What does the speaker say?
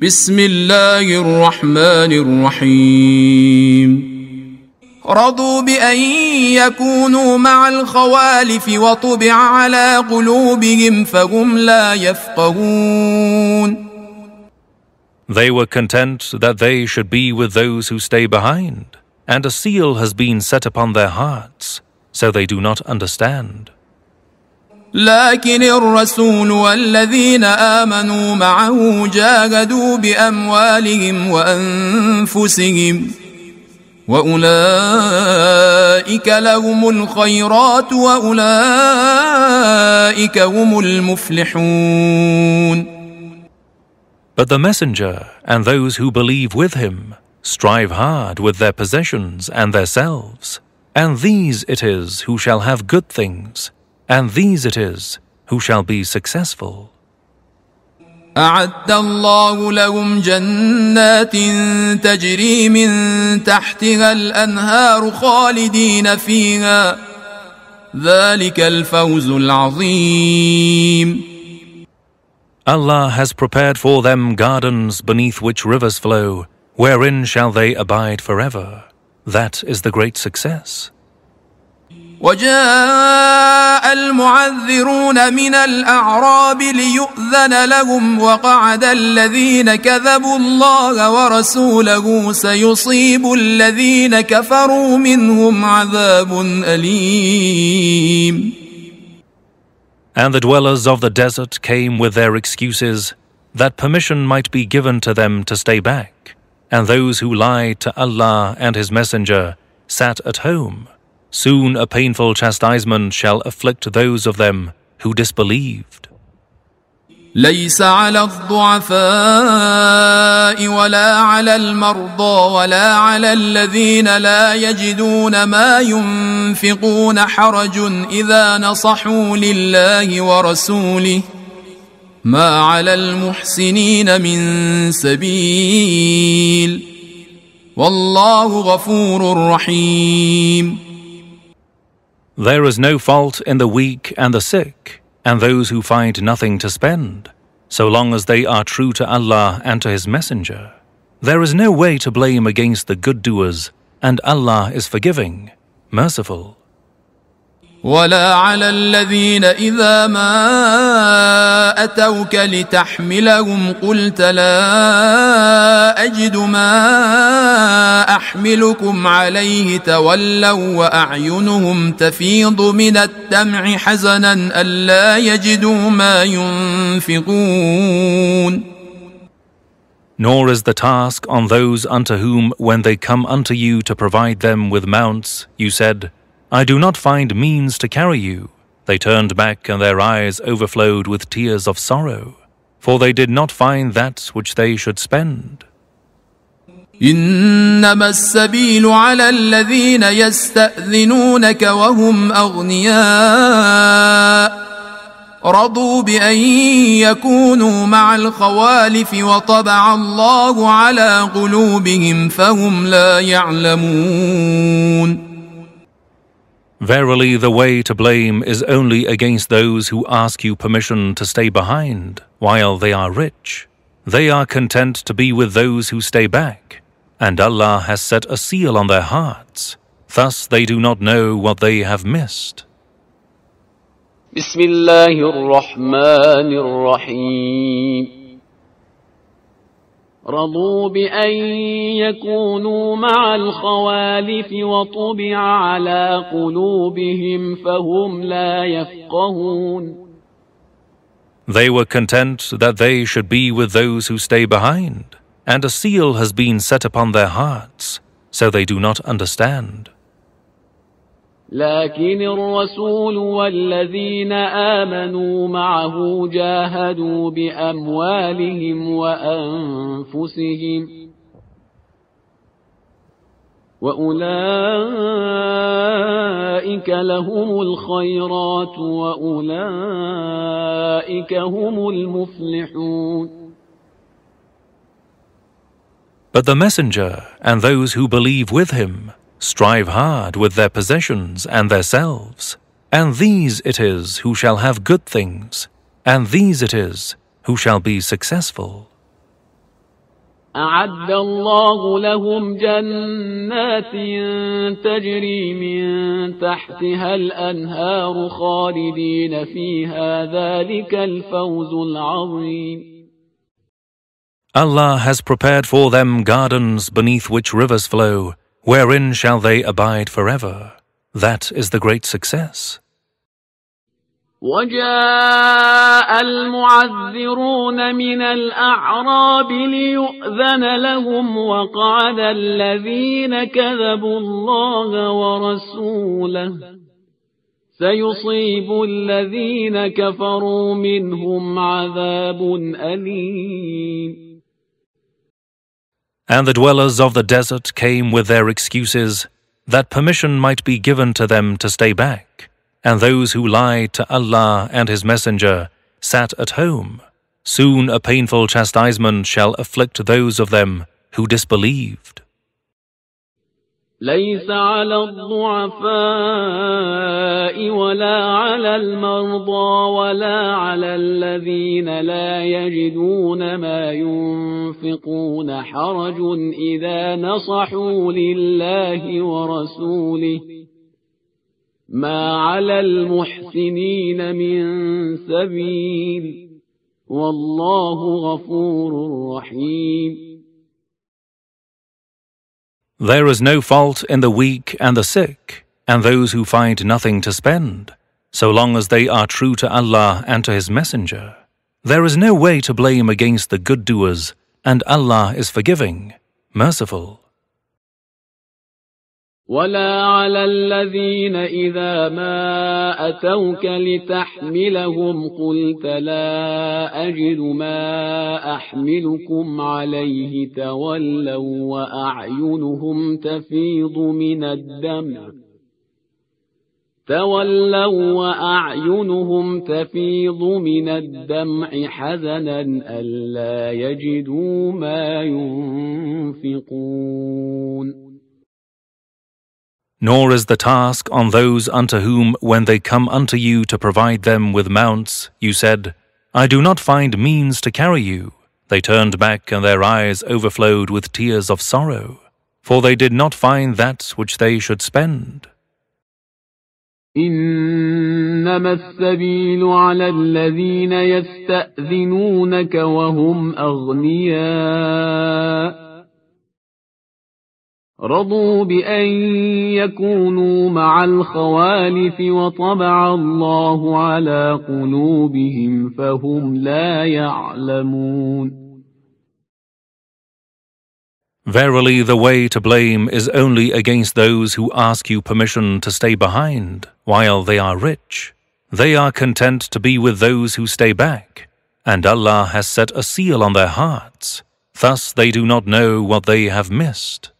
بسم الله الرحمن الرحيم رضوا بأن يكونوا مع الخوالف وطبع على قلوبهم فهم لا يفقهون They were content that they should be with those who stay behind, and a seal has been set upon their hearts, so they do not understand. لكن الرسول والذين امنوا معه جاهدوا باموالهم وانفسهم واولئك لهم الخيرات واولئك هم المفلحون But the messenger and those who believe with him strive hard with their possessions and their selves, and these it is who shall have good things. and these it is who shall be successful. أعد الله لهم جنات تجري من تحتها الأنهار خالدين فيها ذلك الفوز العظيم Allah has prepared for them gardens beneath which rivers flow, wherein shall they abide forever. That is the great success. وجاء المعذرون من الاعراب ليؤذن لهم وقعد الذين كذبوا الله ورسوله سيصيب الذين كفروا منهم عذاب اليم And the dwellers of the desert came with their excuses that permission might be given to them to stay back, and those who lied to Allah and His Messenger sat at home. Soon a painful chastisement shall afflict those of them who disbelieved. ليس على الضعفاء ولا على المرضى ولا على الذين لا يجدون ما ينفقون حرج اذا نصحوا لله ورسوله ما على المحسنين من سبيل والله غفور رحيم There is no fault in the weak and the sick, and those who find nothing to spend, so long as they are true to Allah and to His Messenger. There is no way to blame against the good doers, and Allah is forgiving, merciful. ولا على الذين اذا ما اتوك لتحملهم قلت لا اجد ما احملكم عليه تولوا واعينهم تفيض من الدمع حزنا الا يجدوا ما ينفقون Nor is the task on those unto whom, when they come unto you to provide them with mounts, you said, I do not find means to carry you. They turned back, and their eyes overflowed with tears of sorrow, for they did not find that which they should spend. إنما السبيل على الذين يستأذنونك وهم أغنياء رضوا بأن يكونوا مع الخوالف وطبع الله على قلوبهم فهم لا يعلمون Verily, the way to blame is only against those who ask you permission to stay behind while they are rich. They are content to be with those who stay back, and Allah has set a seal on their hearts. Thus, they do not know what they have missed. Bismillahir Rahmanir Rahim. رضوا بأن يكونوا مع الخوالف وطبع على قلوبهم فهم لا يفقهون They were content that they should be with those who stay behind, and a seal has been set upon their hearts, so they do not understand. لكن الرسول والذين آمنوا معه جاهدوا بأموالهم وأنفسهم وأولئك لهم الخيرات وأولئك هم المفلحون But the messenger and those who believe with him strive hard with their possessions and their selves. And these it is who shall have good things, and these it is who shall be successful. أعد الله لهم جنات تجري من تحتها الأنهار خالدين فيها ذلك الفوز العظيم Allah has prepared for them gardens beneath which rivers flow Wherein shall they abide forever? That is the great success. وجاء المعذرون من الأعراب ليؤذن لهم وقعد الذين كذبوا الله ورسوله سيصيب الذين كفروا منهم عذاب أليم And the dwellers of the desert came with their excuses, that permission might be given to them to stay back. And those who lied to Allah and His Messenger sat at home. Soon a painful chastisement shall afflict those of them who disbelieved. ليس على الضعفاء ولا على المرضى ولا على الذين لا يجدون ما ينفقون حرج إذا نصحوا لله ورسوله ما على المحسنين من سبيل والله غفور رحيم There is no fault in the weak and the sick, and those who find nothing to spend, so long as they are true to Allah and to His Messenger. There is no way to blame against the good doers, and Allah is forgiving, merciful. ولا على الذين إذا ما أتوك لتحملهم قلت لا أجد ما أحملكم عليه تولوا وأعينهم تفيض من الدمع تولوا وأعينهم تفيض من الدمع حزنا ألا يجدوا ما ينفقون Nor is the task on those unto whom, when they come unto you to provide them with mounts, you said, I do not find means to carry you. They turned back, and their eyes overflowed with tears of sorrow, for they did not find that which they should spend. إنما السبيل على الذين يستأذنونك وهم أغنياء رضوا بأن يكونوا مع الخوالف وطبع الله على قلوبهم فهم لا يعلمون Verily the way to blame is only against those who ask you permission to stay behind while they are rich. They are content to be with those who stay back, and Allah has set a seal on their hearts. Thus they do not know what they have missed.